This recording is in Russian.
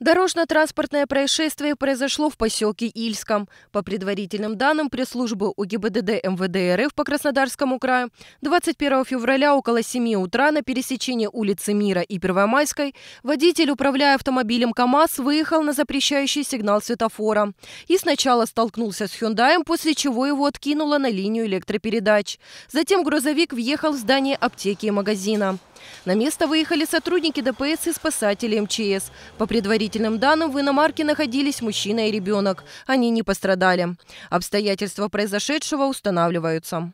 Дорожно-транспортное происшествие произошло в поселке Ильском. По предварительным данным пресс-службы УГИБДД МВД РФ по Краснодарскому краю, 21 февраля около 7 утра на пересечении улицы Мира и Первомайской водитель, управляя автомобилем КАМАЗ, выехал на запрещающий сигнал светофора и сначала столкнулся с Hyundai, после чего его откинуло на линию электропередач. Затем грузовик въехал в здание аптеки и магазина. На место выехали сотрудники ДПС и спасатели МЧС. По предварительным данным, в иномарке находились мужчина и ребенок. Они не пострадали. Обстоятельства произошедшего устанавливаются.